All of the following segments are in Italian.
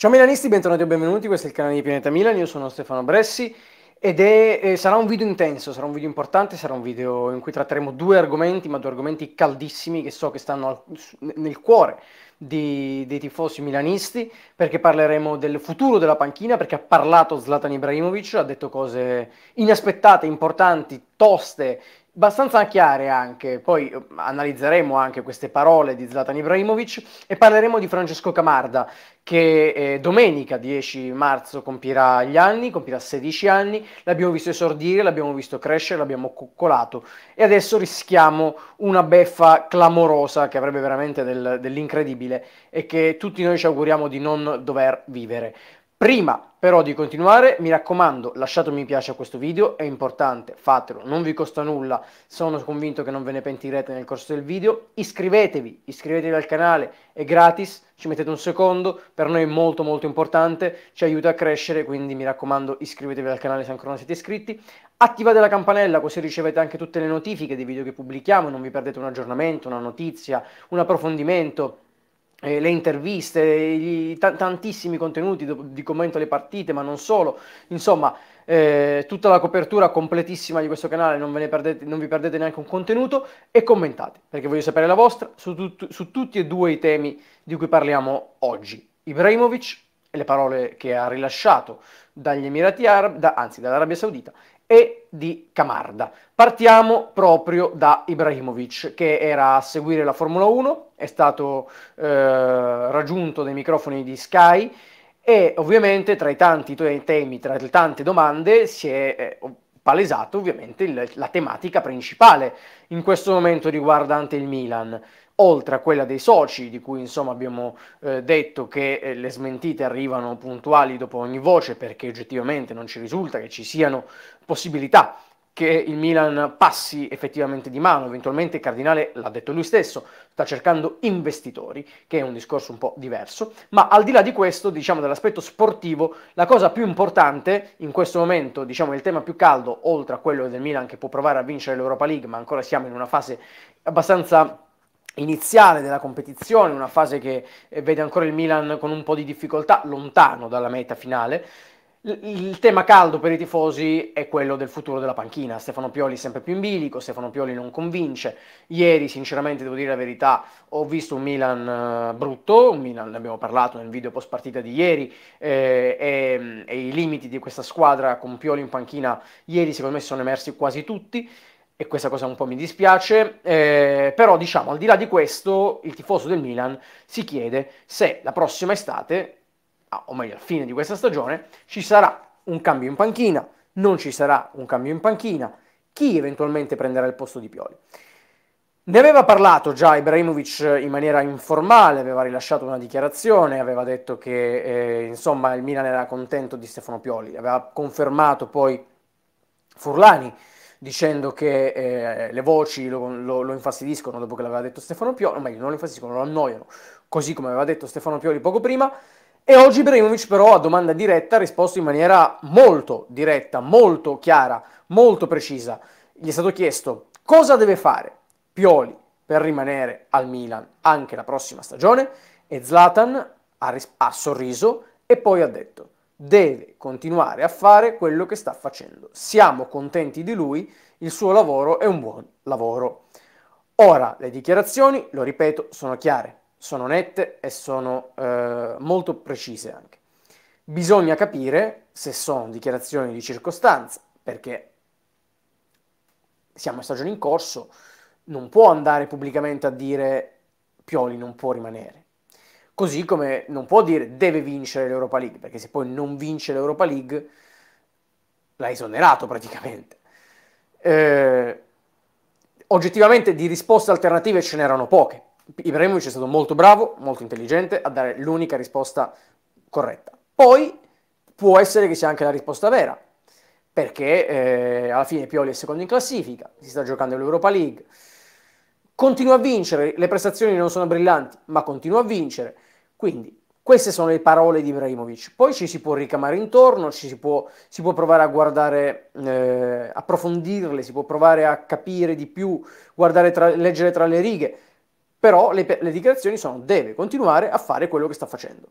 Ciao Milanisti, bentornati o benvenuti, questo è il canale di Pianeta Milan, io sono Stefano Bressi ed è, eh, sarà un video intenso, sarà un video importante, sarà un video in cui tratteremo due argomenti, ma due argomenti caldissimi che so che stanno al, nel cuore di, dei tifosi milanisti, perché parleremo del futuro della panchina, perché ha parlato Zlatan Ibrahimovic, ha detto cose inaspettate, importanti, toste, abbastanza chiare anche, poi eh, analizzeremo anche queste parole di Zlatan Ibrahimovic e parleremo di Francesco Camarda che eh, domenica 10 marzo compirà gli anni, compirà 16 anni, l'abbiamo visto esordire, l'abbiamo visto crescere, l'abbiamo coccolato e adesso rischiamo una beffa clamorosa che avrebbe veramente del, dell'incredibile e che tutti noi ci auguriamo di non dover vivere. Prima però di continuare, mi raccomando, lasciate un mi piace a questo video, è importante, fatelo, non vi costa nulla, sono convinto che non ve ne pentirete nel corso del video. Iscrivetevi, iscrivetevi al canale, è gratis, ci mettete un secondo, per noi è molto molto importante, ci aiuta a crescere, quindi mi raccomando iscrivetevi al canale se ancora non siete iscritti. Attivate la campanella così ricevete anche tutte le notifiche dei video che pubblichiamo, non vi perdete un aggiornamento, una notizia, un approfondimento eh, le interviste, gli, t- tantissimi contenuti di, di commento alle partite, ma non solo. Insomma, eh, tutta la copertura completissima di questo canale, non, perdete, non, vi perdete neanche un contenuto e commentate, perché voglio sapere la vostra su, tut- su tutti e due i temi di cui parliamo oggi. Ibrahimovic e le parole che ha rilasciato dagli Emirati Arabi, da, anzi dall'Arabia Saudita, e di Camarda. Partiamo proprio da Ibrahimovic, che era a seguire la Formula 1, è stato eh, raggiunto dai microfoni di Sky e ovviamente tra i tanti temi, tra le tante domande, si è eh, palesato ovviamente il, la tematica principale in questo momento riguardante il Milan oltre a quella dei soci, di cui insomma abbiamo eh, detto che eh, le smentite arrivano puntuali dopo ogni voce perché oggettivamente non ci risulta che ci siano possibilità che il Milan passi effettivamente di mano, eventualmente il Cardinale l'ha detto lui stesso, sta cercando investitori, che è un discorso un po' diverso, ma al di là di questo, diciamo dell'aspetto sportivo, la cosa più importante in questo momento, diciamo il tema più caldo, oltre a quello del Milan che può provare a vincere l'Europa League, ma ancora siamo in una fase abbastanza iniziale della competizione, una fase che eh, vede ancora il Milan con un po' di difficoltà, lontano dalla meta finale. Il tema caldo per i tifosi è quello del futuro della panchina. Stefano Pioli sempre più in bilico, Stefano Pioli non convince. Ieri, sinceramente, devo dire la verità, ho visto un Milan eh, brutto, un Milan, ne abbiamo parlato nel video post partita di ieri, eh, e, mm, e i limiti di questa squadra con Pioli in panchina ieri secondo me sono emersi quasi tutti e questa cosa un po' mi dispiace, eh, però diciamo al di là di questo il tifoso del Milan si chiede se la prossima estate, ah, o meglio alla fine di questa stagione, ci sarà un cambio in panchina, non ci sarà un cambio in panchina, chi eventualmente prenderà il posto di Pioli. Ne aveva parlato già Ibrahimovic in maniera informale, aveva rilasciato una dichiarazione, aveva detto che eh, insomma il Milan era contento di Stefano Pioli, aveva confermato poi Furlani dicendo che eh, le voci lo, lo, lo, infastidiscono dopo che l'aveva detto Stefano Pioli, o meglio non lo infastidiscono, lo annoiano, così come aveva detto Stefano Pioli poco prima. E oggi Ibrahimovic però a domanda diretta ha risposto in maniera molto diretta, molto chiara, molto precisa. Gli è stato chiesto cosa deve fare Pioli per rimanere al Milan anche la prossima stagione e Zlatan ha, ris- ha sorriso e poi ha detto deve continuare a fare quello che sta facendo. Siamo contenti di lui, il suo lavoro è un buon lavoro. Ora, le dichiarazioni, lo ripeto, sono chiare, sono nette e sono eh, molto precise anche. Bisogna capire se sono dichiarazioni di circostanza, perché siamo in stagione in corso, non può andare pubblicamente a dire Pioli non può rimanere Così come non può dire deve vincere l'Europa League, perché se poi non vince l'Europa League l'ha esonerato praticamente. Eh, oggettivamente di risposte alternative ce n'erano poche. Ibrahimovic è stato molto bravo, molto intelligente a dare l'unica risposta corretta. Poi può essere che sia anche la risposta vera, perché eh, alla fine Pioli è secondo in classifica, si sta giocando l'Europa League, continua a vincere, le prestazioni non sono brillanti, ma continua a vincere. Quindi queste sono le parole di Ibrahimovic. Poi ci si può ricamare intorno, ci si può, si può provare a guardare, eh, approfondirle, si può provare a capire di più, tra, leggere tra le righe, però le, le, dichiarazioni sono deve continuare a fare quello che sta facendo.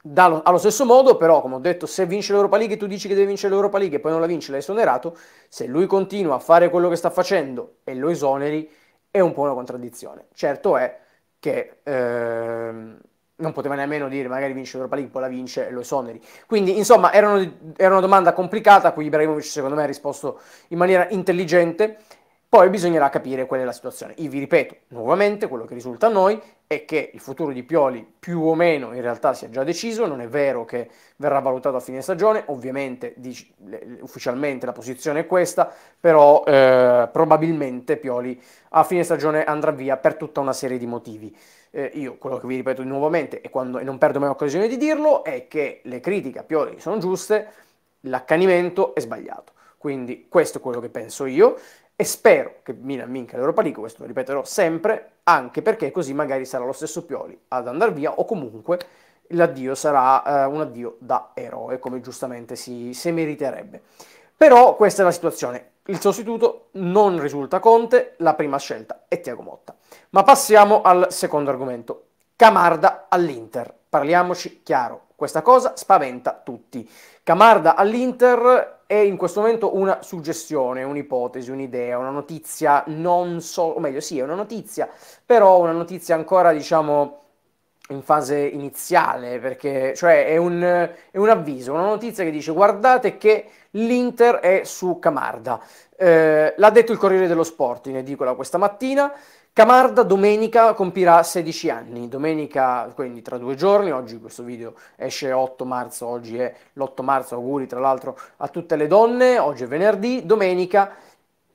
Dallo, allo stesso modo, però, come ho detto, se vince l'Europa League e tu dici che deve vincere l'Europa League e poi non la vince, l'hai esonerato, se lui continua a fare quello che sta facendo e lo esoneri, è un po' una contraddizione. Certo è che... Ehm, non poteva nemmeno dire magari vince l'Europa League, poi la vince e lo esoneri. Quindi, insomma, era una, era una domanda complicata a cui Ibrahimovic, secondo me, ha risposto in maniera intelligente. Poi bisognerà capire qual è la situazione. Io vi ripeto, nuovamente, quello che risulta a noi è che il futuro di Pioli più o meno in realtà sia già deciso, non è vero che verrà valutato a fine stagione, ovviamente dic- ufficialmente la posizione è questa, però eh, probabilmente Pioli a fine stagione andrà via per tutta una serie di motivi eh, io quello che vi ripeto nuovamente e, quando, e non perdo mai occasione di dirlo è che le critiche a Pioli sono giuste, l'accanimento è sbagliato. Quindi questo è quello che penso io e spero che Milan vinca l'Europa League, questo lo ripeterò sempre, anche perché così magari sarà lo stesso Pioli ad andare via o comunque l'addio sarà eh, un addio da eroe, come giustamente si, si meriterebbe. Però questa è la situazione. Il sostituto non risulta Conte, la prima scelta è Tiago Motta. Ma passiamo al secondo argomento. Camarda all'Inter. Parliamoci chiaro, questa cosa spaventa tutti. Camarda all'Inter è in questo momento una suggestione, un'ipotesi, un'idea, una notizia non so, o meglio sì, è una notizia, però una notizia ancora diciamo in fase iniziale, perché cioè è un, è un, avviso, una notizia che dice guardate che l'Inter è su Camarda. Eh, l'ha detto il Corriere dello Sport in edicola questa mattina. Camarda domenica compirà 16 anni, domenica quindi tra due giorni, oggi questo video esce 8 marzo, oggi è l'8 marzo, auguri tra l'altro a tutte le donne, oggi è venerdì, domenica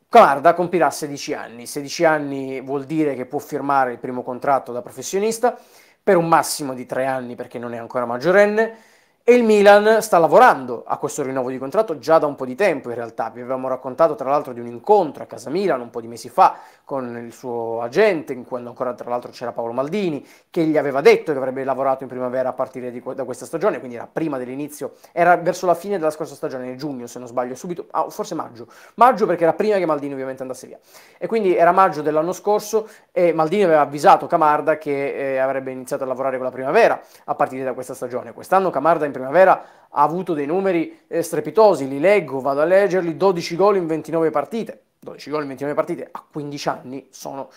Camarda compirà 16 anni, 16 anni vuol dire che può firmare il primo contratto da professionista, per un massimo di tre anni perché non è ancora maggiorenne. E il Milan sta lavorando a questo rinnovo di contratto già da un po' di tempo in realtà. Vi avevamo raccontato tra l'altro di un incontro a casa Milan un po' di mesi fa con il suo agente, in quando ancora tra l'altro c'era Paolo Maldini, che gli aveva detto che avrebbe lavorato in primavera a partire di, da questa stagione, quindi era prima dell'inizio, era verso la fine della scorsa stagione, giugno se non sbaglio, subito, ah, forse maggio, maggio perché era prima che Maldini ovviamente andasse via. E quindi era maggio dell'anno scorso e Maldini aveva avvisato Camarda che eh, avrebbe iniziato a lavorare con la primavera a partire da questa stagione. Quest'anno Camarda in primavera ha avuto dei numeri eh, strepitosi, li leggo, vado a leggerli, 12 gol in 29 partite 12 gol in 29 partite a 15 anni sono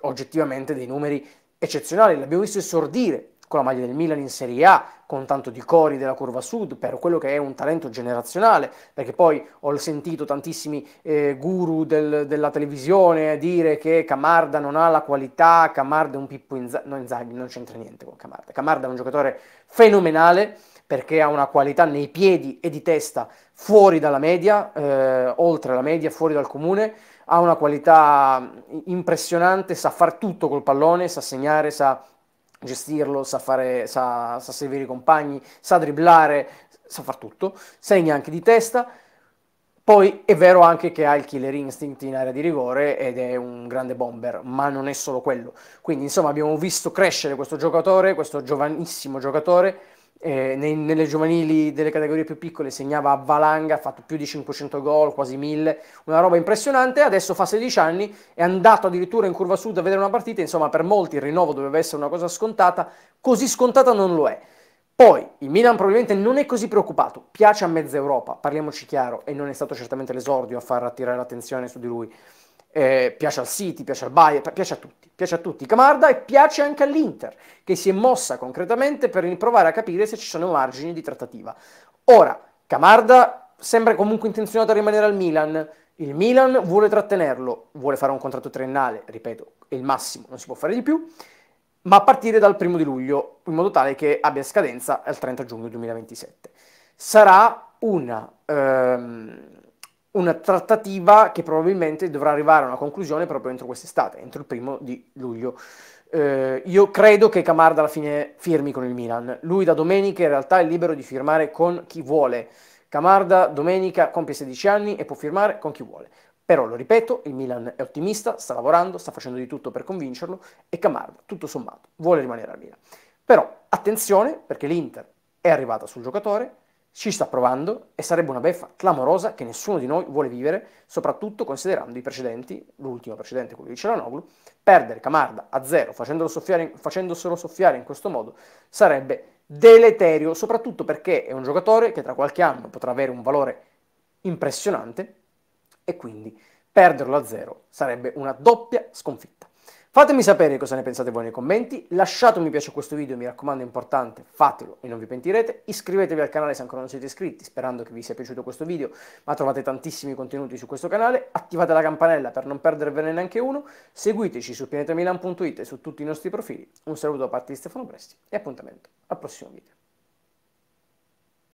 oggettivamente dei numeri eccezionali, l'abbiamo visto esordire con la maglia del Milan in Serie A, con tanto di cori della curva sud, per quello che è un talento generazionale, perché poi ho sentito tantissimi eh, guru del, della televisione dire che Camarda non ha la qualità, Camarda è un pippo in, no, non c'entra niente con Camarda, Camarda è un giocatore fenomenale, perché ha una qualità nei piedi e di testa fuori dalla media, eh, oltre la media, fuori dal comune, ha una qualità impressionante, sa far tutto col pallone, sa segnare, sa gestirlo, sa, fare, sa, sa servire i compagni, sa dribblare, sa far tutto, segna anche di testa. Poi è vero anche che ha il killer instinct in area di rigore ed è un grande bomber, ma non è solo quello. Quindi insomma abbiamo visto crescere questo giocatore, questo giovanissimo giocatore, eh, nei, nelle giovanili delle categorie più piccole segnava a valanga, ha fatto più di 500 gol, quasi 1000, una roba impressionante, adesso fa 16 anni, è andato addirittura in curva sud a vedere una partita, insomma per molti il rinnovo doveva essere una cosa scontata, così scontata non lo è. Poi il Milan probabilmente non è così preoccupato, piace a mezza Europa, parliamoci chiaro, e non è stato certamente l'esordio a far attirare l'attenzione su di lui eh, piace al City, piace al Bayern, piace a tutti, piace a tutti Camarda e piace anche all'Inter, che si è mossa concretamente per provare a capire se ci sono margini di trattativa. Ora, Camarda sembra comunque intenzionato a rimanere al Milan, il Milan vuole trattenerlo, vuole fare un contratto triennale, ripeto, è il massimo, non si può fare di più, ma a partire dal primo di luglio, in modo tale che abbia scadenza al 30 giugno 2027. Sarà una... Ehm, una trattativa che probabilmente dovrà arrivare a una conclusione proprio entro quest'estate, entro il primo di luglio. Eh, io credo che Camarda alla fine firmi con il Milan. Lui da domenica in realtà è libero di firmare con chi vuole. Camarda domenica compie 16 anni e può firmare con chi vuole. Però lo ripeto, il Milan è ottimista, sta lavorando, sta facendo di tutto per convincerlo e Camarda, tutto sommato, vuole rimanere al Milan. Però attenzione perché l'Inter è arrivata sul giocatore, ci sta provando e sarebbe una beffa clamorosa che nessuno di noi vuole vivere, soprattutto considerando i precedenti, l'ultimo precedente, quello di Celanoglu, perdere Camarda a zero soffiare, facendoselo soffiare in questo modo sarebbe deleterio, soprattutto perché è un giocatore che tra qualche anno potrà avere un valore impressionante e quindi perderlo a zero sarebbe una doppia sconfitta. Fatemi sapere cosa ne pensate voi nei commenti, lasciate un mi piace a questo video, mi raccomando è importante, fatelo e non vi pentirete, iscrivetevi al canale se ancora non siete iscritti, sperando che vi sia piaciuto questo video, ma trovate tantissimi contenuti su questo canale, attivate la campanella per non perdervene neanche uno, seguiteci su pianetamilan.it e su tutti i nostri profili, un saluto da parte di Stefano Presti e appuntamento al prossimo video.